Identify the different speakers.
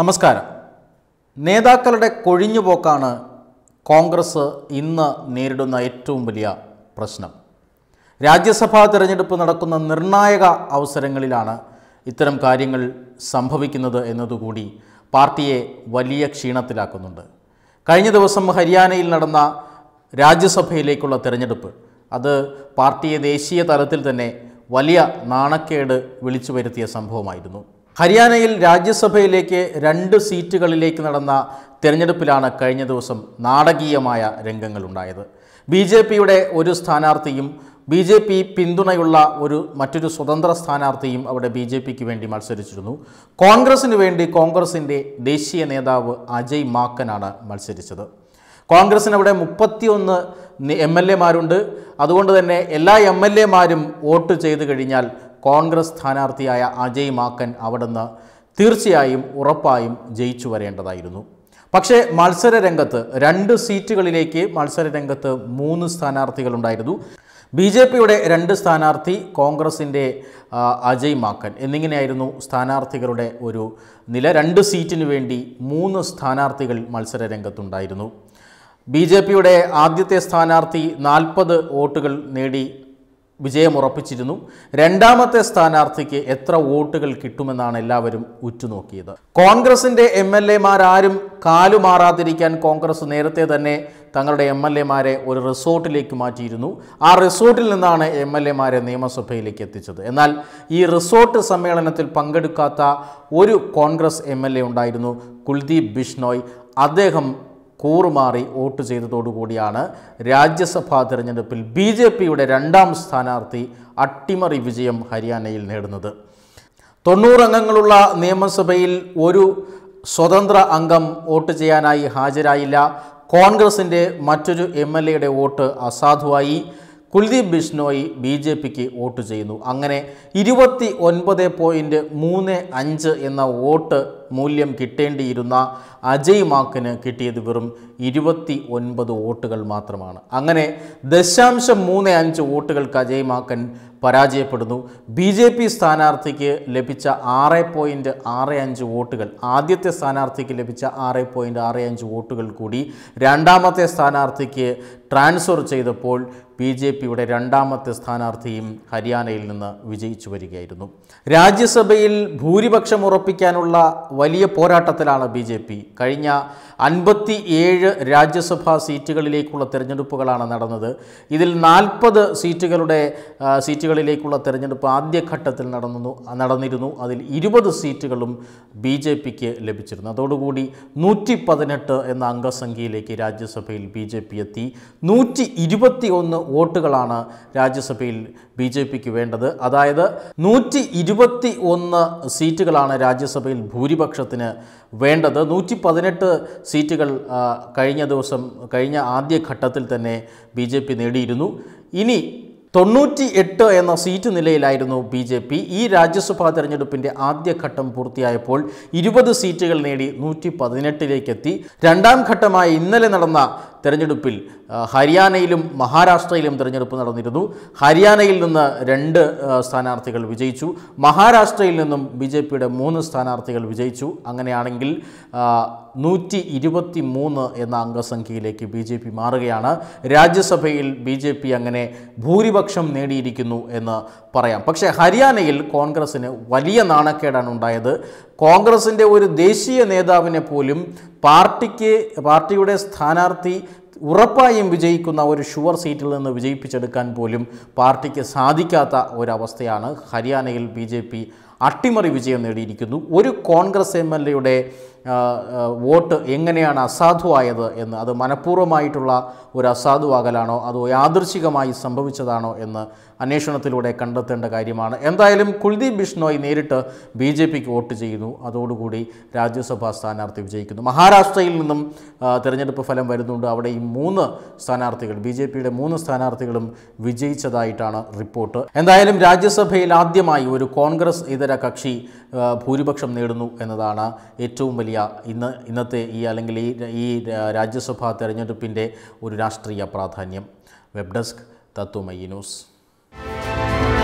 Speaker 1: നമസ്കാരം നേതാക്കളുടെ കൊഴിഞ്ഞുപോക്കാണ് കോൺഗ്രസ് ഇന്ന് നേരിടുന്ന ഏറ്റവും വലിയ പ്രശ്നം രാജ്യസഭാ തിരഞ്ഞെടുപ്പ് നടക്കുന്ന നിർണായക അവസരങ്ങളിലാണ് ഇത്തരം കാര്യങ്ങൾ സംഭവിക്കുന്നത് എന്നതുകൂടി പാർട്ടിയെ വലിയ ക്ഷീണത്തിലാക്കുന്നുണ്ട് കഴിഞ്ഞ ദിവസം ഹരിയാനയിൽ നടന്ന രാജ്യസഭയിലേക്കുള്ള തിരഞ്ഞെടുപ്പ് അത് പാർട്ടിയെ ദേശീയ തലത്തിൽ തന്നെ വലിയ നാണക്കേട് വിളിച്ചു വരുത്തിയ സംഭവമായിരുന്നു ഹരിയാനയിൽ രാജ്യസഭയിലേക്ക് രണ്ട് സീറ്റുകളിലേക്ക് നടന്ന തിരഞ്ഞെടുപ്പിലാണ് കഴിഞ്ഞ ദിവസം നാടകീയമായ രംഗങ്ങളുണ്ടായത് ബി ജെ പിയുടെ ഒരു സ്ഥാനാർത്ഥിയും ബി ജെ പി പിന്തുണയുള്ള ഒരു മറ്റൊരു സ്വതന്ത്ര സ്ഥാനാർത്ഥിയും അവിടെ ബി ജെ പിക്ക് വേണ്ടി മത്സരിച്ചിരുന്നു കോൺഗ്രസിന് വേണ്ടി കോൺഗ്രസിൻ്റെ ദേശീയ നേതാവ് അജയ് മാക്കനാണ് മത്സരിച്ചത് കോൺഗ്രസിന് അവിടെ മുപ്പത്തിയൊന്ന് എം എൽ എമാരുണ്ട് അതുകൊണ്ട് തന്നെ എല്ലാ എം എൽ എമാരും വോട്ട് ചെയ്തു കഴിഞ്ഞാൽ കോൺഗ്രസ് സ്ഥാനാർത്ഥിയായ അജയ് മാക്കൻ അവിടുന്ന് തീർച്ചയായും ഉറപ്പായും ജയിച്ചു വരേണ്ടതായിരുന്നു പക്ഷേ മത്സര രംഗത്ത് രണ്ട് സീറ്റുകളിലേക്ക് മത്സര രംഗത്ത് മൂന്ന് സ്ഥാനാർത്ഥികളുണ്ടായിരുന്നു ബി ജെ പിയുടെ രണ്ട് സ്ഥാനാർത്ഥി കോൺഗ്രസിൻ്റെ അജയ് മാക്കൻ എന്നിങ്ങനെയായിരുന്നു സ്ഥാനാർത്ഥികളുടെ ഒരു നില രണ്ട് സീറ്റിനു വേണ്ടി മൂന്ന് സ്ഥാനാർത്ഥികൾ മത്സര രംഗത്തുണ്ടായിരുന്നു ബി ജെ പിയുടെ ആദ്യത്തെ സ്ഥാനാർത്ഥി നാൽപ്പത് വോട്ടുകൾ നേടി വിജയമുറപ്പിച്ചിരുന്നു രണ്ടാമത്തെ സ്ഥാനാർത്ഥിക്ക് എത്ര വോട്ടുകൾ കിട്ടുമെന്നാണ് എല്ലാവരും ഉറ്റുനോക്കിയത് കോൺഗ്രസിൻ്റെ എം എൽ എമാരാരും കാലുമാറാതിരിക്കാൻ കോൺഗ്രസ് നേരത്തെ തന്നെ തങ്ങളുടെ എം എൽ എമാരെ ഒരു റിസോർട്ടിലേക്ക് മാറ്റിയിരുന്നു ആ റിസോർട്ടിൽ നിന്നാണ് എം എൽ എമാരെ നിയമസഭയിലേക്ക് എത്തിച്ചത് എന്നാൽ ഈ റിസോർട്ട് സമ്മേളനത്തിൽ പങ്കെടുക്കാത്ത ഒരു കോൺഗ്രസ് എം എൽ എ ഉണ്ടായിരുന്നു കുൽദീപ് ബിഷ്ണോയ് അദ്ദേഹം കൂറുമാറി വോട്ട് ചെയ്തതോടുകൂടിയാണ് രാജ്യസഭാ തിരഞ്ഞെടുപ്പിൽ ബി ജെ പിയുടെ രണ്ടാം സ്ഥാനാർത്ഥി അട്ടിമറി വിജയം ഹരിയാനയിൽ നേടുന്നത് തൊണ്ണൂറംഗങ്ങളുള്ള നിയമസഭയിൽ ഒരു സ്വതന്ത്ര അംഗം വോട്ട് ചെയ്യാനായി ഹാജരായില്ല കോൺഗ്രസിൻ്റെ മറ്റൊരു എം എൽ എയുടെ വോട്ട് അസാധുവായി കുൽദീപ് ബിഷ്ണോയി ബി ജെ പിക്ക് വോട്ട് ചെയ്യുന്നു അങ്ങനെ ഇരുപത്തി ഒൻപത് പോയിൻ്റ് മൂന്ന് അഞ്ച് എന്ന വോട്ട് മൂല്യം കിട്ടേണ്ടിയിരുന്ന അജയ് മാക്കിന് കിട്ടിയത് വെറും ഇരുപത്തി ഒൻപത് വോട്ടുകൾ മാത്രമാണ് അങ്ങനെ ദശാംശം മൂന്ന് അഞ്ച് വോട്ടുകൾക്ക് അജയ് മാക്കൻ പരാജയപ്പെടുന്നു ബി ജെ പി സ്ഥാനാർത്ഥിക്ക് ലഭിച്ച ആറ് പോയിൻറ്റ് ആറ് അഞ്ച് വോട്ടുകൾ ആദ്യത്തെ സ്ഥാനാർത്ഥിക്ക് ലഭിച്ച ആറ് പോയിൻറ്റ് ആറ് അഞ്ച് വോട്ടുകൾ കൂടി രണ്ടാമത്തെ സ്ഥാനാർത്ഥിക്ക് ട്രാൻസ്ഫർ ചെയ്തപ്പോൾ ബി ജെ പിയുടെ രണ്ടാമത്തെ സ്ഥാനാർത്ഥിയും ഹരിയാനയിൽ നിന്ന് വിജയിച്ചു വരികയായിരുന്നു രാജ്യസഭയിൽ ഭൂരിപക്ഷം ഉറപ്പിക്കാനുള്ള വലിയ പോരാട്ടത്തിലാണ് ബി കഴിഞ്ഞ അൻപത്തി ഏഴ് രാജ്യസഭാ സീറ്റുകളിലേക്കുള്ള തിരഞ്ഞെടുപ്പുകളാണ് നടന്നത് ഇതിൽ നാൽപ്പത് സീറ്റുകളുടെ സീറ്റുകളിലേക്കുള്ള തിരഞ്ഞെടുപ്പ് ആദ്യഘട്ടത്തിൽ നടന്നു നടന്നിരുന്നു അതിൽ ഇരുപത് സീറ്റുകളും ബി ജെ പിക്ക് ലഭിച്ചിരുന്നു അതോടുകൂടി നൂറ്റി പതിനെട്ട് എന്ന അംഗസംഖ്യയിലേക്ക് രാജ്യസഭയിൽ ബി ജെ പി എത്തി നൂറ്റി ഇരുപത്തി ഒന്ന് വോട്ടുകളാണ് രാജ്യസഭയിൽ ബി ജെ പിക്ക് വേണ്ടത് അതായത് നൂറ്റി ഇരുപത്തി ഒന്ന് സീറ്റുകളാണ് രാജ്യസഭയിൽ ഭൂരിപക്ഷത്തിന് വേണ്ടത് നൂറ്റി പതിനെട്ട് സീറ്റുകൾ കഴിഞ്ഞ ദിവസം കഴിഞ്ഞ ആദ്യഘട്ടത്തിൽ തന്നെ ബി ജെ പി നേടിയിരുന്നു ഇനി തൊണ്ണൂറ്റി എട്ട് എന്ന സീറ്റ് നിലയിലായിരുന്നു ബി ജെ പി ഈ രാജ്യസഭാ തെരഞ്ഞെടുപ്പിൻ്റെ ആദ്യഘട്ടം പൂർത്തിയായപ്പോൾ ഇരുപത് സീറ്റുകൾ നേടി നൂറ്റി പതിനെട്ടിലേക്കെത്തി രണ്ടാം ഘട്ടമായി ഇന്നലെ നടന്ന തെരഞ്ഞെടുപ്പിൽ ഹരിയാനയിലും മഹാരാഷ്ട്രയിലും തെരഞ്ഞെടുപ്പ് നടന്നിരുന്നു ഹരിയാനയിൽ നിന്ന് രണ്ട് സ്ഥാനാർത്ഥികൾ വിജയിച്ചു മഹാരാഷ്ട്രയിൽ നിന്നും ബി ജെ പിയുടെ മൂന്ന് സ്ഥാനാർത്ഥികൾ വിജയിച്ചു അങ്ങനെയാണെങ്കിൽ നൂറ്റി ഇരുപത്തി മൂന്ന് എന്ന അംഗസംഖ്യയിലേക്ക് ബി ജെ പി മാറുകയാണ് രാജ്യസഭയിൽ ബി ജെ പി അങ്ങനെ ഭൂരിപക്ഷം നേടിയിരിക്കുന്നു എന്ന് പറയാം പക്ഷേ ഹരിയാനയിൽ കോൺഗ്രസ്സിന് വലിയ നാണക്കേടാണ് ഉണ്ടായത് കോൺഗ്രസിൻ്റെ ഒരു ദേശീയ നേതാവിനെ പോലും പാർട്ടിക്ക് പാർട്ടിയുടെ സ്ഥാനാർത്ഥി ഉറപ്പായും വിജയിക്കുന്ന ഒരു ഷുവർ സീറ്റിൽ നിന്ന് വിജയിപ്പിച്ചെടുക്കാൻ പോലും പാർട്ടിക്ക് സാധിക്കാത്ത ഒരവസ്ഥയാണ് ഹരിയാനയിൽ ബി അട്ടിമറി വിജയം നേടിയിരിക്കുന്നു ഒരു കോൺഗ്രസ് എം എൽ എയുടെ വോട്ട് എങ്ങനെയാണ് അസാധുവായത് എന്ന് അത് മനഃപൂർവ്വമായിട്ടുള്ള ഒരു അസാധുവാകലാണോ അതോ യാദൃശികമായി സംഭവിച്ചതാണോ എന്ന് അന്വേഷണത്തിലൂടെ കണ്ടെത്തേണ്ട കാര്യമാണ് എന്തായാലും കുൽദീപ് ബിഷ്ണോയ് നേരിട്ട് ബി ജെ പിക്ക് വോട്ട് ചെയ്യുന്നു അതോടുകൂടി രാജ്യസഭാ സ്ഥാനാർത്ഥി വിജയിക്കുന്നു മഹാരാഷ്ട്രയിൽ നിന്നും തെരഞ്ഞെടുപ്പ് ഫലം വരുന്നുണ്ട് അവിടെ ഈ മൂന്ന് സ്ഥാനാർത്ഥികൾ ബി ജെ പിയുടെ മൂന്ന് സ്ഥാനാർത്ഥികളും വിജയിച്ചതായിട്ടാണ് റിപ്പോർട്ട് എന്തായാലും രാജ്യസഭയിൽ ആദ്യമായി ഒരു കോൺഗ്രസ് ഇതര മതേതര കക്ഷി ഭൂരിപക്ഷം നേടുന്നു എന്നതാണ് ഏറ്റവും വലിയ ഇന്ന് ഇന്നത്തെ ഈ അല്ലെങ്കിൽ ഈ ഈ രാജ്യസഭാ തെരഞ്ഞെടുപ്പിൻ്റെ ഒരു രാഷ്ട്രീയ പ്രാധാന്യം വെബ് ഡെസ്ക് തത്വമയി ന്യൂസ്